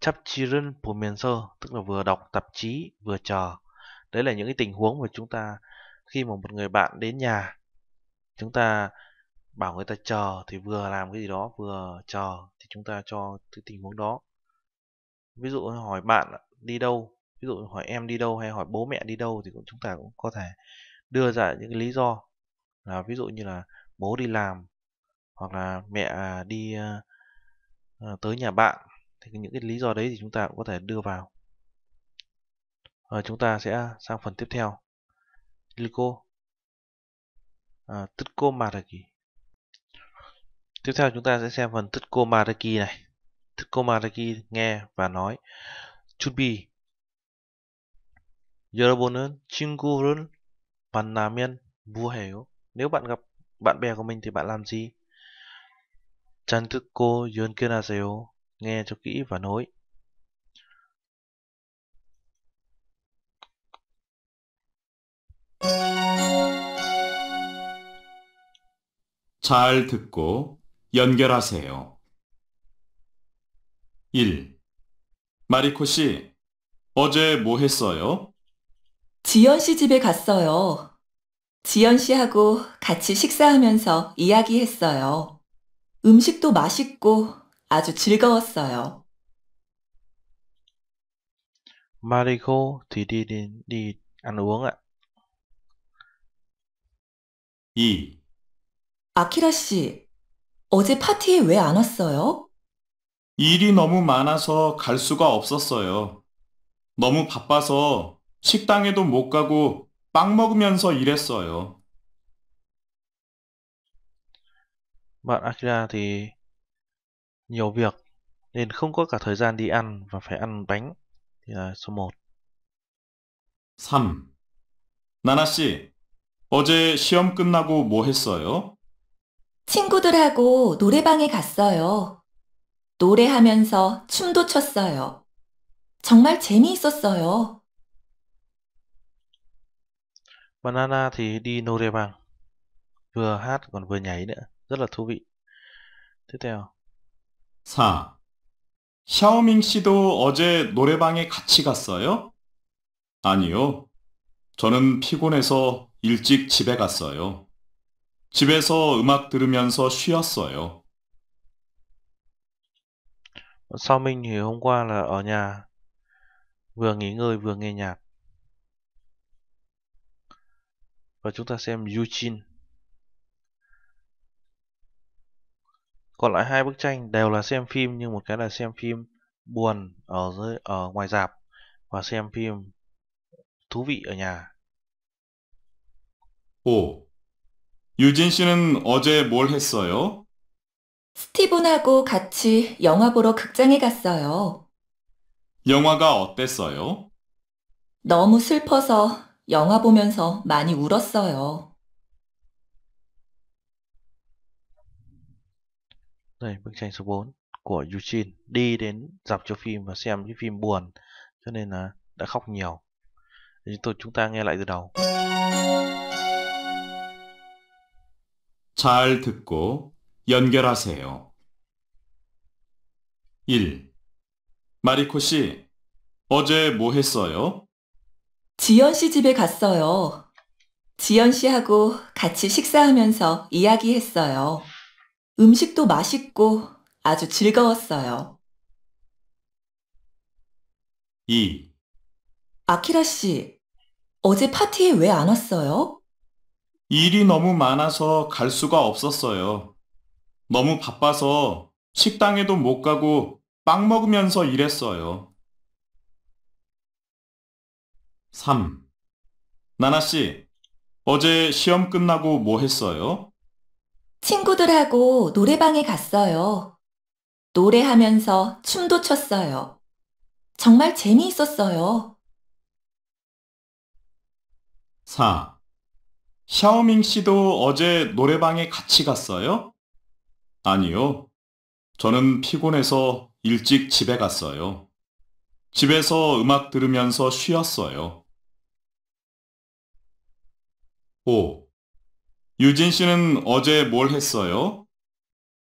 chắp chirin sơ tức là vừa đọc tạp chí vừa chờ đấy là những cái tình huống mà chúng ta khi mà một người bạn đến nhà chúng ta bảo người ta chờ thì vừa làm cái gì đó vừa chờ thì chúng ta cho cái tình huống đó ví dụ hỏi bạn đi đâu ví dụ hỏi em đi đâu hay hỏi bố mẹ đi đâu thì cũng chúng ta cũng có thể đưa ra những cái lý do là ví dụ như là bố đi làm hoặc là mẹ à, đi à, à, tới nhà bạn thì những cái lý do đấy thì chúng ta cũng có thể đưa vào à, chúng ta sẽ sang phần tiếp theo glyco à, tức cô mà là gì Tiếp theo chúng ta sẽ xem phần Tsukomaraki này. Tsukomaraki nghe và nói 준비 여러분은 친구를 만나면 뭐해요? Nếu bạn gặp bạn bè của mình thì bạn làm gì? 잘 듣고 연결하세요. Nghe cho kỹ và nói. 잘 듣고 연결하세요. 1. 마리코 씨, 어제 뭐 했어요? 지연 씨 집에 갔어요. 지연 씨하고 같이 식사하면서 이야기했어요. 음식도 맛있고 아주 즐거웠어요. Mariko thì đi n uống 2. 아키라 씨, 어제 파티에 왜 안 왔어요? 일이 너무 많아서 갈 수가 없었어요. 너무 바빠서 식당에도 못 가고 빵 먹으면서 일했어요. Bạn Akira thì nhiều việc nên không có cả thời gian đi ăn và phải ăn bánh thì là số 1. 3. 나나 씨, 어제 시험 끝나고 뭐 했어요? 친구들하고 노래방에 갔어요. 노래하면서 춤도 췄어요. 정말 재미있었어요. 바나나 a n thì đi 노래방. Vừa hát còn vừa nhảy nữa. Rất là thú vị. Tiếp theo. 4. 샤오밍 씨도 어제 노래방에 같이 갔어요? 아니요. 저는 피곤해서 일찍 집에 갔어요. 집에서 음악 들으면서 쉬었어요. Sau mình thì hôm qua là ở nhà vừa nghỉ ngơi vừa nghe nhạc. Và chúng ta xem Yuchin. Còn lại hai bức tranh đều là xem phim nhưng một cái là xem phim buồn ở dưới ở ngoài rạp và xem phim thú vị ở nhà. Ồ, 유진 씨는 어제 뭘 했어요? 스티븐하고 같이 영화 보러 극장에 갔어요. 영화가 어땠어요? 너무 슬퍼서 영화 보면서 많이 울었어요. Đây, bức tranh số 4 của Eugene đi đến dạp chiếu phim và xem những phim buồn cho nên là đã khóc nhiều. Thì tôi chúng ta nghe lại từ đầu. 잘 듣고 연결하세요. 1. 마리코 씨, 어제 뭐 했어요? 지연 씨 집에 갔어요. 지연 씨하고 같이 식사하면서 이야기했어요. 음식도 맛있고 아주 즐거웠어요. 2. 아키라 씨, 어제 파티에 왜 안 왔어요? 일이 너무 많아서 갈 수가 없었어요. 너무 바빠서 식당에도 못 가고 빵 먹으면서 일했어요. 3. 나나씨, 어제 시험 끝나고 뭐 했어요? 친구들하고 노래방에 갔어요. 노래하면서 춤도 췄어요. 정말 재미있었어요. 4. 샤오밍 씨도 어제 노래방에 같이 갔어요? 아니요. 저는 피곤해서 일찍 집에 갔어요. 집에서 음악 들으면서 쉬었어요. 5. 유진 씨는 어제 뭘 했어요?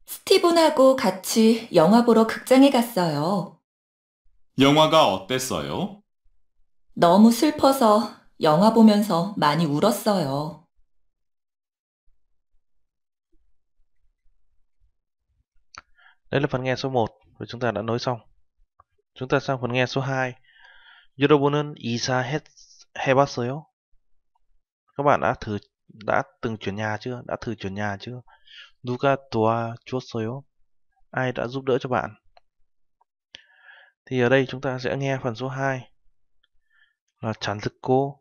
스티븐하고 같이 영화 보러 극장에 갔어요. 영화가 어땠어요? 너무 슬퍼서 영화 보면서 많이 울었어요. Đây là phần nghe số 1 và chúng ta đã nối xong. Chúng ta sang phần nghe số 2. 여러분은 이사해봤어요? Các bạn đã thử đã từng chuyển nhà chưa? Đã thử chuyển nhà chưa? 누가 도와줬어요? Ai đã giúp đỡ cho bạn? Thì ở đây chúng ta sẽ nghe phần số 2 là 잘 듣고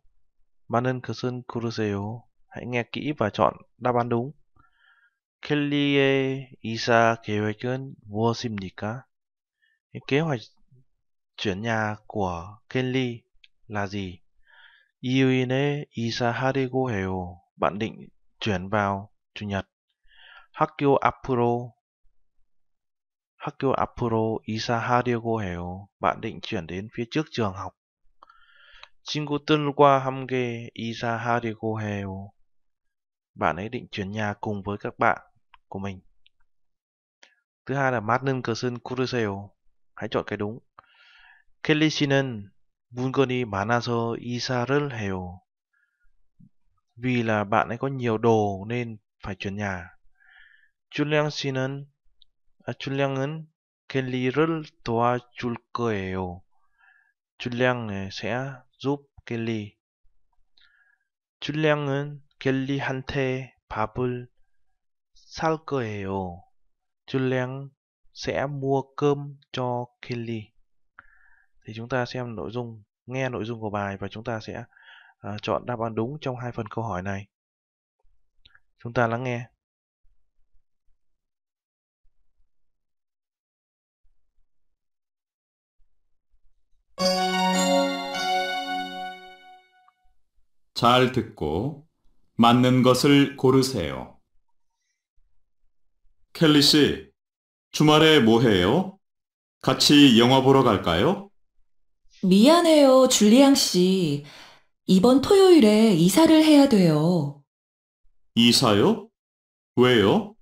많은 것은 고르세요. Hãy nghe kỹ và chọn đáp án đúng. 켈리의 이사 계획은 무엇입니까? Kế hoạch chuyển nhà của Kelly là gì? 이유인에 이사하려고 해요. Bạn định chuyển vào chủ nhật. 학교 앞으로 학교 앞으로 이사하려고 해요. Bạn định chuyển đến phía trước trường học. 친구들과 함께 이사하려고 해요 bạn ấy định chuyển nhà cùng với các bạn của mình. Thứ hai là Martin Kersen Kuruseo. Hãy chọn cái đúng. Kelly Sinen, Bulgari Manaso Isarel Heo. Vì là bạn ấy có nhiều đồ nên phải chuyển nhà. Julian Sinen, à, Julian은 Kelly를 도와줄 거예요. Julian sẽ giúp Kelly. Julian은 켈리한테 밥을 살 거예요. Julian sẽ mua cơm cho Kelly. Thì chúng ta xem nội dung, nghe nội dung của bài và chúng ta sẽ uh, chọn đáp án đúng trong hai phần câu hỏi này. Chúng ta lắng nghe. 잘 듣고 맞는 것을 고르세요. 켈리 씨, 주말에 뭐 해요? 같이 영화 보러 갈까요? 미안해요, 줄리앙 씨. 이번 토요일에 이사를 해야 돼요. 이사요? 왜요?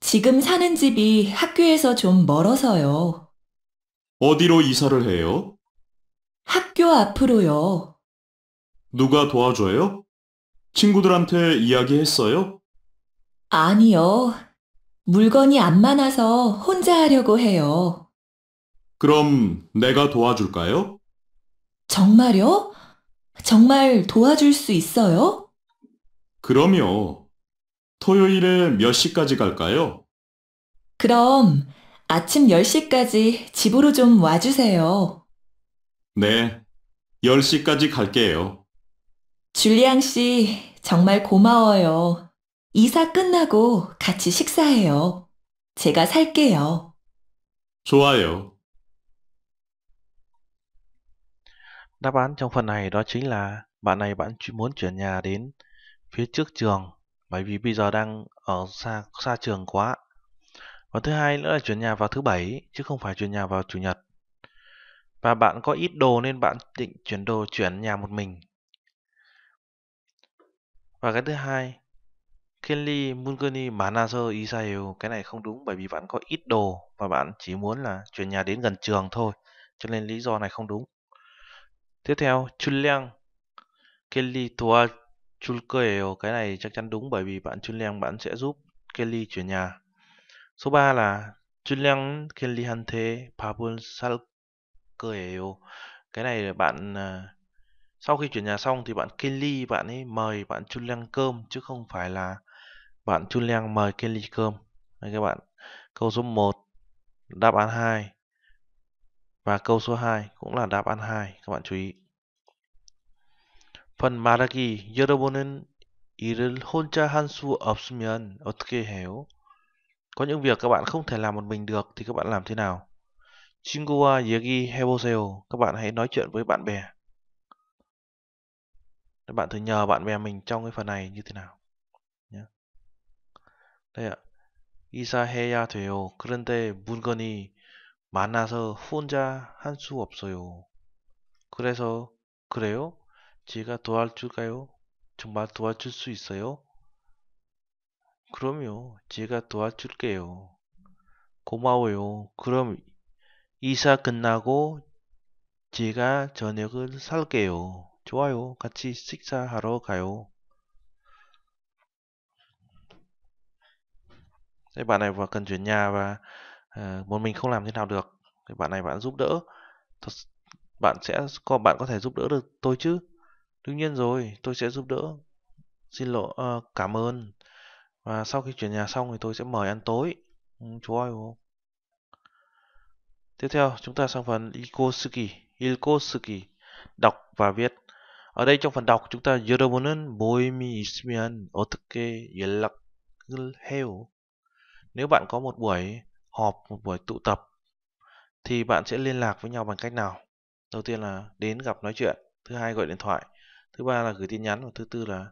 지금 사는 집이 학교에서 좀 멀어서요. 어디로 이사를 해요? 학교 앞으로요. 누가 도와줘요? 친구들한테 이야기했어요? 아니요. 물건이 안 많아서 혼자 하려고 해요. 그럼 내가 도와줄까요? 정말요? 정말 도와줄 수 있어요? 그럼요. 토요일에 몇 시까지 갈까요? 그럼 아침 10시까지 집으로 좀 와주세요. 네, 10시까지 갈게요. 줄리안 씨, 정말 고마워요. 이사 끝나고 같이 식사해요. 제가 살게요. 좋아요. Đáp án trong phần này đó chính là bạn này bạn muốn chuyển nhà đến phía trước trường bởi vì bây giờ đang ở xa xa trường quá. Và thứ hai nữa là chuyển nhà vào thứ bảy chứ không phải chuyển nhà vào chủ nhật. Và bạn có ít đồ nên bạn định chuyển đồ chuyển nhà một mình và cái thứ hai, Kenli Mungani Manager Israel cái này không đúng bởi vì bạn có ít đồ và bạn chỉ muốn là chuyển nhà đến gần trường thôi cho nên lý do này không đúng. Tiếp theo, Chuleng Kelly Tua Chulkeo cái này chắc chắn đúng bởi vì bạn Chuleng bạn sẽ giúp Kelly chuyển nhà. Số 3 là Chuleng Kelly Hante Pabul Salkeo cái này bạn à, sau khi chuyển nhà xong thì bạn Kelly bạn ấy mời bạn Chun Liang cơm chứ không phải là bạn Chun Liang mời Kelly cơm Đây các bạn câu số 1 đáp án 2 và câu số 2 cũng là đáp án 2 các bạn chú ý phần Maragi 여러분은 일을 혼자 할수 없으면 어떻게 해요? Có những việc các bạn không thể làm một mình được thì các bạn làm thế nào? 친구와 얘기해보세요. Các bạn hãy nói chuyện với bạn bè. Để bạn thử nhờ bạn bè mình trong cái phần này như thế nào. Nhé. Đây ạ. 이사해야 돼요. 그런데 물건이 많아서 혼자 할 수 없어요. 그래서 그래요? 제가 도와줄까요? 정말 도와줄 수 있어요? 그럼요. 제가 도와줄게요. 고마워요. 그럼 이사 끝나고 제가 저녁을 살게요. 좋아요. 같이 식사하러 가요. Thế bạn này vừa cần chuyển nhà và uh, một mình không làm thế nào được. Thì bạn này bạn giúp đỡ. Thật, bạn sẽ có bạn có thể giúp đỡ được tôi chứ? Đương nhiên rồi, tôi sẽ giúp đỡ. Xin lỗi, uh, cảm ơn. Và sau khi chuyển nhà xong thì tôi sẽ mời ăn tối. Ừ, chú ơi. Tiếp theo, chúng ta sang phần Ikosuki. Ikosuki, đọc và viết. Ở đây trong phần đọc chúng ta 여러분은 모임이 있으면 어떻게 연락을 해요? Nếu bạn có một buổi họp, một buổi tụ tập thì bạn sẽ liên lạc với nhau bằng cách nào? Đầu tiên là đến gặp nói chuyện, thứ hai gọi điện thoại, thứ ba là gửi tin nhắn và thứ tư là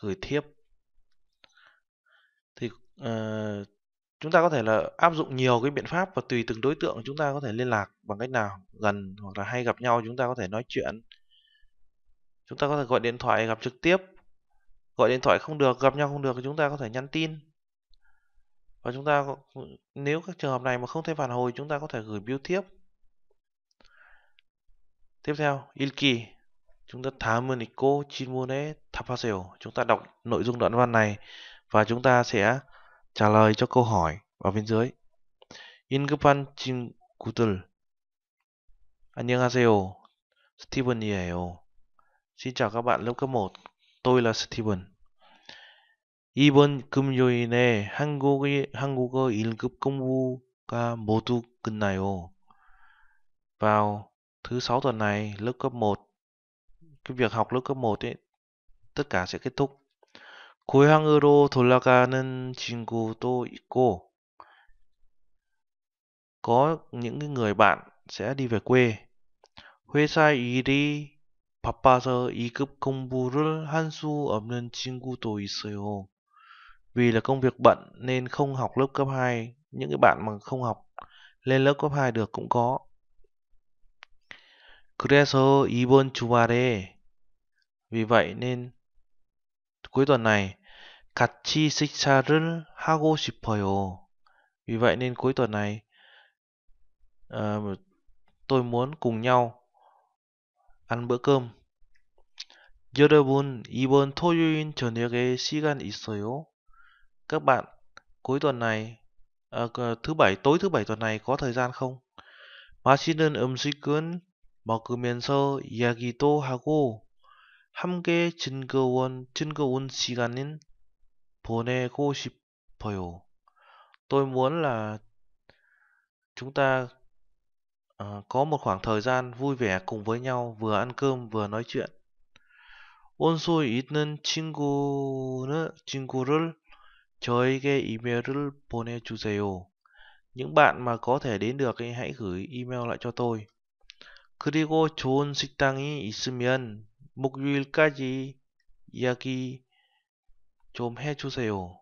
gửi thiếp. Thì uh, chúng ta có thể là áp dụng nhiều cái biện pháp và tùy từng đối tượng chúng ta có thể liên lạc bằng cách nào gần hoặc là hay gặp nhau chúng ta có thể nói chuyện chúng ta có thể gọi điện thoại gặp trực tiếp gọi điện thoại không được gặp nhau không được chúng ta có thể nhắn tin và chúng ta nếu các trường hợp này mà không thể phản hồi chúng ta có thể gửi biêu tiếp tiếp theo ilki chúng ta thám ơn cô chinmune thapaseo chúng ta đọc nội dung đoạn văn này và chúng ta sẽ trả lời cho câu hỏi ở bên dưới 인급한 친구들 안녕하세요 스티븐이에요 Xin chào các bạn lớp cấp 1. Tôi là Steven. 이번 금요일에 한국의 한국어 1급 공부가 모두 끝나요. Vào thứ sáu tuần này, lớp cấp 1 cái việc học lớp cấp 1 ấy tất cả sẽ kết thúc. 고향으로 돌아가는 친구도 있고 có những người bạn sẽ đi về quê. 회사 일이 바빠서 2급 공부를 할수 없는 친구도 있어요. Vì là công việc bận nên không học lớp cấp 2, những cái bạn mà không học lên lớp cấp 2 được cũng có. 그래서 이번 주말에 vì vậy nên cuối tuần này 같이 식사를 하고 싶어요. Vì vậy nên cuối tuần này uh, tôi muốn cùng nhau ăn bữa cơm. 여러분, 이번 토요일 저녁에 시간 있어요? Các bạn, cuối tuần này, à, thứ bảy, tối thứ bảy tuần này có thời gian không? 맛있는 음식은 먹으면서 이야기도 하고 함께 즐거운, 즐거운 시간은 보내고 싶어요. Tôi muốn là chúng ta Ờ, có một khoảng thời gian vui vẻ cùng với nhau vừa ăn cơm vừa nói chuyện. 원소에 있는 친구는 친구를 저에게 이메일을 보내주세요. Những bạn mà có thể đến được thì hãy gửi email lại cho tôi. 그리고 좋은 식당이 있으면 목요일까지 이야기 좀 해주세요.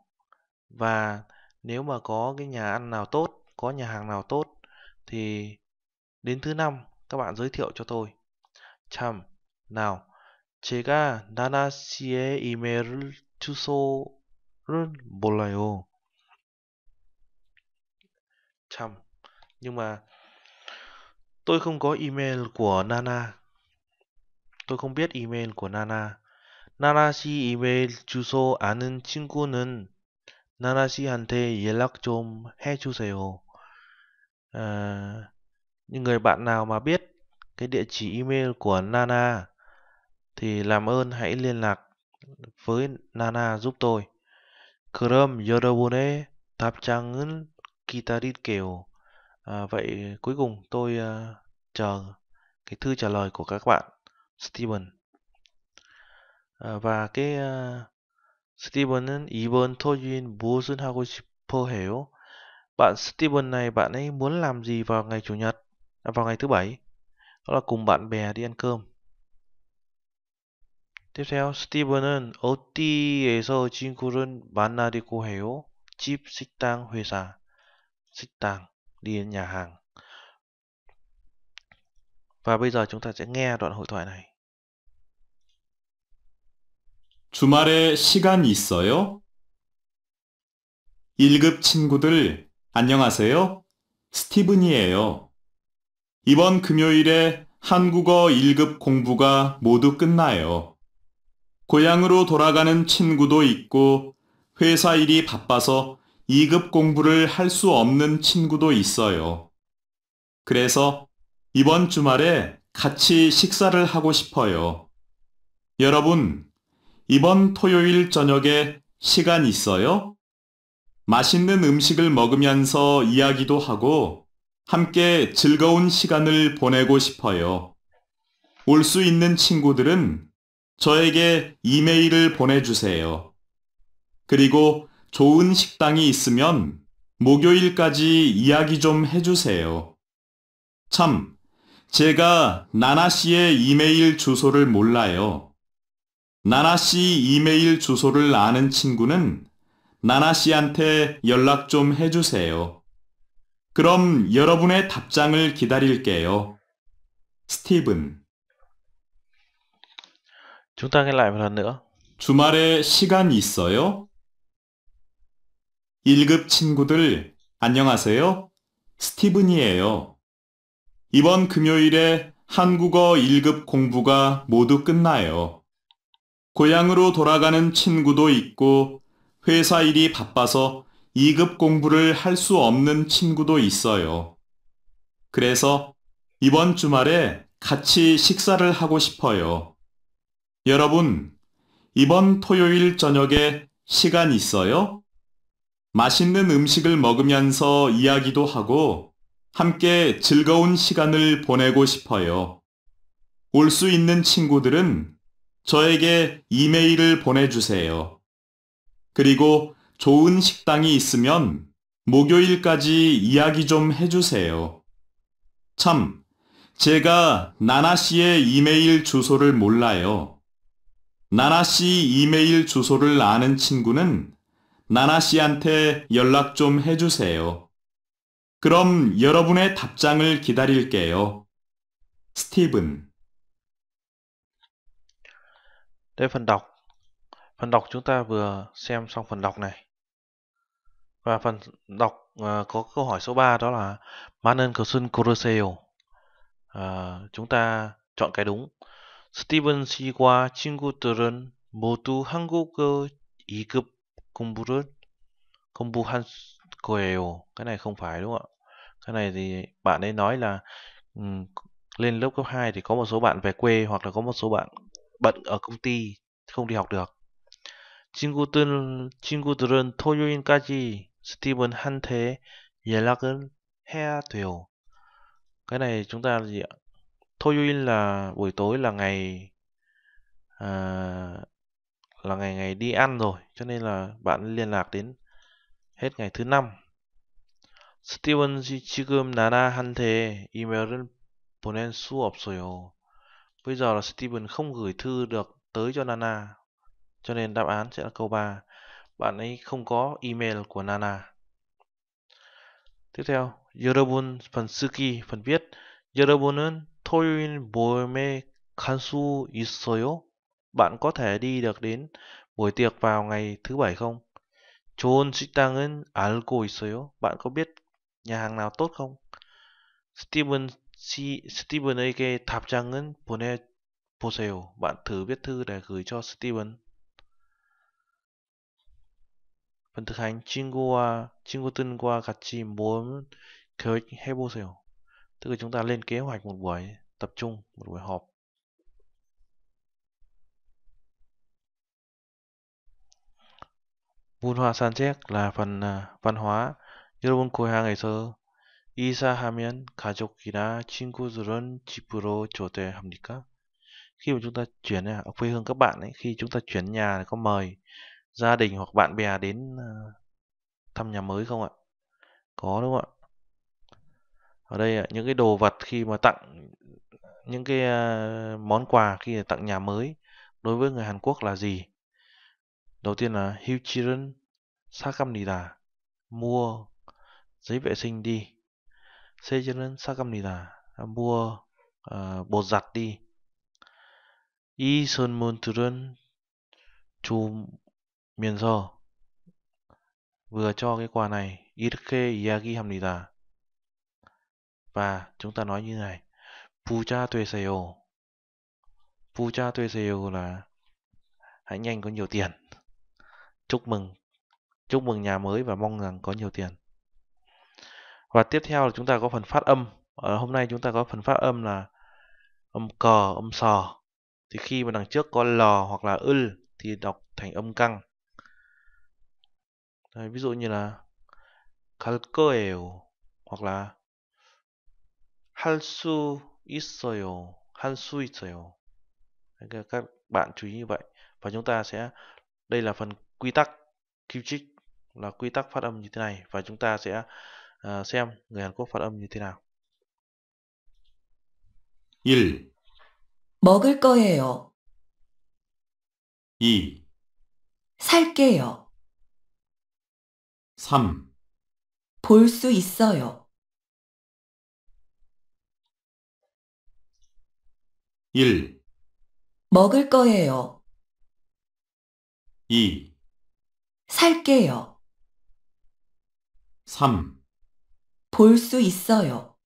Và nếu mà có cái nhà ăn nào tốt, có nhà hàng nào tốt thì Đến thứ năm, các bạn giới thiệu cho tôi. 참, nào, Nana 제가 나나 씨의 이메일 주소를 몰라요. 참, nhưng mà tôi không có email của Nana. Tôi không biết email của Nana. Nana email chu 씨 이메일 주소 아는 친구는 나나 씨한테 연락 좀 해주세요. 아... Nhưng người bạn nào mà biết cái địa chỉ email của Nana thì làm ơn hãy liên lạc với Nana giúp tôi. 그럼 여러분의 답장은 기다릴게요. À, vậy cuối cùng tôi uh, chờ cái thư trả lời của các bạn, Steven. À, và cái uh, Steven은 이번 토요일 무엇을 하고 싶어 해요? Bạn Steven này bạn ấy muốn làm gì vào ngày chủ nhật? vào ngày thứ bảy, đó là cùng bạn bè đi ăn cơm. Tiếp theo, Steven은 어디에서 친구를 만나려고 해요? 집, 식당, 회사. 식당, đi đến nhà hàng. Và bây giờ chúng ta sẽ nghe đoạn hội thoại này. 주말에 시간 있어요? 1급 친구들, 안녕하세요. 스티븐이에요. 이번 금요일에 한국어 1급 공부가 모두 끝나요. 고향으로 돌아가는 친구도 있고 회사 일이 바빠서 2급 공부를 할 수 없는 친구도 있어요. 그래서 이번 주말에 같이 식사를 하고 싶어요. 여러분, 이번 토요일 저녁에 시간 있어요? 맛있는 음식을 먹으면서 이야기도 하고 함께 즐거운 시간을 보내고 싶어요. 올 수 있는 친구들은 저에게 이메일을 보내주세요. 그리고 좋은 식당이 있으면 목요일까지 이야기 좀 해주세요. 참, 제가 나나 씨의 이메일 주소를 몰라요. 나나 씨 이메일 주소를 아는 친구는 나나 씨한테 연락 좀 해주세요. 그럼 여러분의 답장을 기다릴게요. 스티븐. Chúng ta n g 주말에 시간 있어요? 1급 친구들, 안녕하세요. 스티븐이에요. 이번 금요일에 한국어 1급 공부가 모두 끝나요. 고향으로 돌아가는 친구도 있고 회사 일이 바빠서 2급 공부를 할 수 없는 친구도 있어요. 그래서 이번 주말에 같이 식사를 하고 싶어요. 여러분, 이번 토요일 저녁에 시간 있어요? 맛있는 음식을 먹으면서 이야기도 하고 함께 즐거운 시간을 보내고 싶어요. 올 수 있는 친구들은 저에게 이메일을 보내주세요. 그리고 좋은 식당이 있으면 목요일까지 이야기 좀 해주세요. 참, 제가 나나 씨의 이메일 주소를 몰라요. 나나 씨 이메일 주소를 아는 친구는 나나 씨한테 연락 좀 해주세요. 그럼 여러분의 답장을 기다릴게요. 스티븐 네, â y phần đọc. Phần đọc chúng ta vừa xem xong phần đọc này. Và phần đọc à, có câu hỏi số 3 đó là Manon Cousin Coruseo. À, ờ, chúng ta chọn cái đúng. Steven 씨와 친구들은 모두 한국어 2급 공부를 공부한 거예요. Cái này không phải đúng không ạ? Cái này thì bạn ấy nói là um, lên lớp cấp 2 thì có một số bạn về quê hoặc là có một số bạn bận ở công ty không đi học được. 친구들 친구들은 토요일까지 Steven Hunte Yelagan Hair Thều cái này chúng ta là gì ạ Thoyuin là buổi tối là ngày à, là ngày ngày đi ăn rồi cho nên là bạn liên lạc đến hết ngày thứ năm Steven 지금 나나한테 이메일을 보낼 수 없어요. Bây giờ là Steven không gửi thư được tới cho Nana. Cho nên đáp án sẽ là câu 3 bạn ấy không có email của Nana. Tiếp theo, 여러분 phần sư kỳ, phần viết 여러분은 토요일 모임에 간수 있어요? Bạn có thể đi được đến buổi tiệc vào ngày thứ bảy không? 좋은 식당은 알고 있어요? Bạn có biết nhà hàng nào tốt không? Steven C, Steven 에게 답장은 보내 보세요. Bạn thử viết thư để gửi cho Steven. thực 번뜩한 친구와 친구들과 같이 모험 계획해 보세요. Tức là chúng ta lên kế hoạch một buổi tập trung, một buổi họp. Văn hóa 산책 là phần văn hóa. 여러분 고향에서 이사하면 가족이나 친구들은 집으로 초대합니까? Khi mà chúng ta chuyển ở à, quê hương các bạn ấy, khi chúng ta chuyển nhà có mời gia đình hoặc bạn bè đến ờ, thăm nhà mới không ạ? Có đúng không ạ? Ở đây những cái đồ vật khi mà tặng những cái ờ, món quà khi tặng nhà mới đối với người Hàn Quốc là gì? Đầu tiên là Hyuchiren Sakamnida mua giấy vệ sinh đi. Sejiren Sakamnida mua uh, bột giặt đi. 이 선물들은 좀 miền 면서 vừa cho cái quà này yagi 이야기합니다. Và chúng ta nói như này. 부자 되세요. 부자 되세요 là hãy nhanh có nhiều tiền. Chúc mừng. Chúc mừng nhà mới và mong rằng có nhiều tiền. Và tiếp theo là chúng ta có phần phát âm. Ở hôm nay chúng ta có phần phát âm là âm cờ, âm sò. Thì khi mà đằng trước có l hoặc là ư thì đọc thành âm căng Đấy, ví dụ như là 갈 거예요 hoặc là 할수 있어요 할수 있어요 Đấy, các bạn chú ý như vậy và chúng ta sẽ đây là phần quy tắc Kyuchik là quy tắc phát âm như thế này và chúng ta sẽ uh, xem người Hàn Quốc phát âm như thế nào 1. 먹을 거예요 2. 살게요 3. 볼 수 있어요. 1. 먹을 거예요. 2. 살게요. 3. 볼 수 있어요.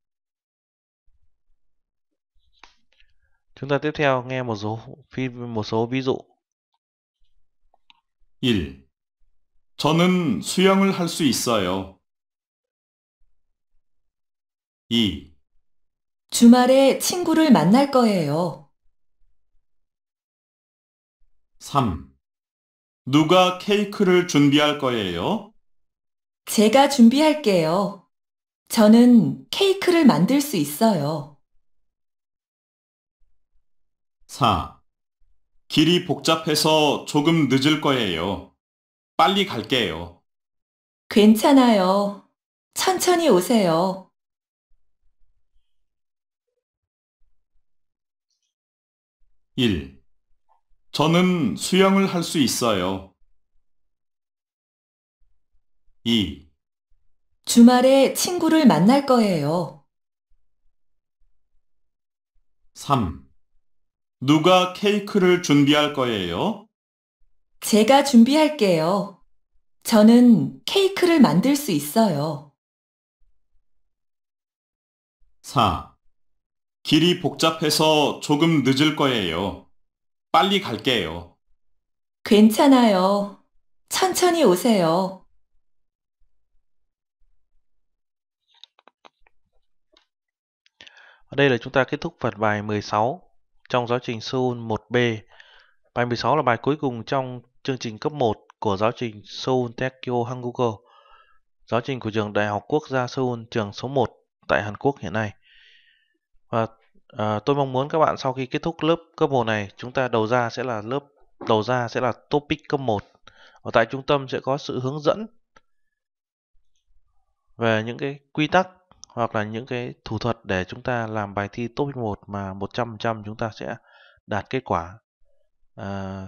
Chúng ta tiếp theo nghe một số một số ví dụ. 1. 저는 수영을 할 수 있어요. 2. 주말에 친구를 만날 거예요. 3. 누가 케이크를 준비할 거예요? 제가 준비할게요. 저는 케이크를 만들 수 있어요. 4. 길이 복잡해서 조금 늦을 거예요. 빨리 갈게요. 괜찮아요. 천천히 오세요. 1. 저는 수영을 할 수 있어요. 2. 주말에 친구를 만날 거예요. 3. 누가 케이크를 준비할 거예요? 제가 준비할게요. 저는 케이크를 만들 수 있어요. 4. 길이 복잡해서 조금 늦을 거예요. 빨리 갈게요. 괜찮아요. 천천히 오세요. ở đây là chúng ta kết thúc phần bài 16 trong giáo trình Seoul 1B. Bài 16 là bài cuối cùng trong chương trình cấp 1 của giáo trình Seoul Daekyo Hangugo, giáo trình của trường Đại học Quốc gia Seoul, trường số 1 tại Hàn Quốc hiện nay. Và à, tôi mong muốn các bạn sau khi kết thúc lớp cấp 1 này, chúng ta đầu ra sẽ là lớp đầu ra sẽ là topic cấp 1. Ở tại trung tâm sẽ có sự hướng dẫn về những cái quy tắc hoặc là những cái thủ thuật để chúng ta làm bài thi topic 1 mà 100% chúng ta sẽ đạt kết quả à,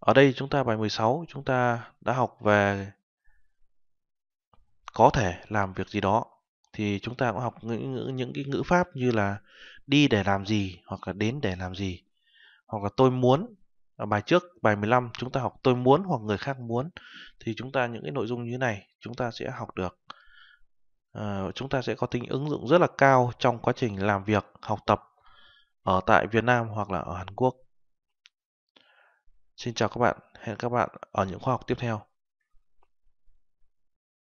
ở đây chúng ta bài 16 chúng ta đã học về có thể làm việc gì đó thì chúng ta cũng học những, những, cái ngữ pháp như là đi để làm gì hoặc là đến để làm gì hoặc là tôi muốn ở bài trước bài 15 chúng ta học tôi muốn hoặc người khác muốn thì chúng ta những cái nội dung như thế này chúng ta sẽ học được à, chúng ta sẽ có tính ứng dụng rất là cao trong quá trình làm việc học tập ở tại Việt Nam hoặc là ở Hàn Quốc Xin chào các bạn, hẹn các bạn ở những khoa học tiếp theo.